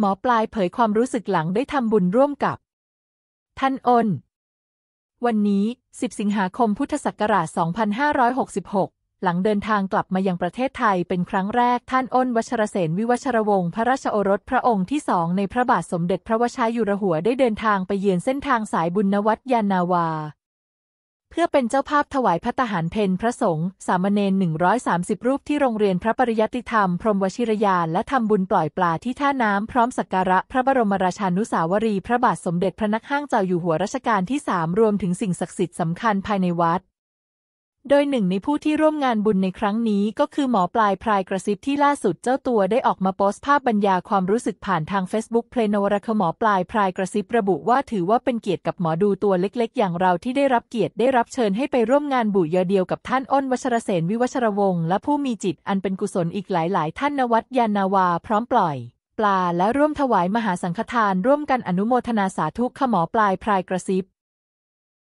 หมอปลายเผยความรู้สึกหลังได้ทำบุญร่วมกับ ท่านอนวันนี้ 10 สิงหาคมพุทธศักราช 2566 หลังเดินทางกลับมายังประเทศไทยเป็นครั้งแรก ท่านอ้นวัชรเสนวิวัชรวงศ์พระราชโอรสพระองค์ที่สองในพระบาทสมเด็จพระวชิรยุรหัว ได้เดินทางไปเยือนเส้นทางสายบุญนวัตยานาวาพื่อเป็นเจ้าภาพถวายพัตหารเพนพระสงฆ์สามเณร130 รูปที่โรงเรียนพระปริยติธรรม พรมวชิรยาน และทำบุญปล่อยปลาที่ท่าน้ำพร้อมสักการะพระบรมราชานุสาวรี พระบาทสมเด็จพระนักห้างเจ้าอยู่หัวรัชกาลที่ 3 รวมถึงสิ่งศักดิ์สิทธิ์สำคัญภายในวัดโดยหนึ่งในผู้ที่ร่วมงานบุญในครั้งนี้ก็คือหมอปลาย พรายกระซิบที่ล่าสุดเจ้าตัวได้ออกมาโพสต์ภาพบรรยาความรู้สึกผ่านทาง Facebook เพลนวรคหมอปลาย พรายกระซิบระบุว่าถือว่าเป็นเกียรติกับหมอดูตัวเล็กๆ อย่างเราที่ได้รับเกียรติได้รับเชิญให้ไปร่วมงานบุญเดียวกับท่านอ้นวัชรเสนวิวัชรวงศ์และผู้มีจิตอันเป็นกุศลอีกหลาย ๆ ท่านนวัดยานาวา พร้อมปล่อยปลาและร่วมถวายมหาสังฆทาน ร่วมกันอนุโมทนาสาธุขหมอปลายพรายกระซิบ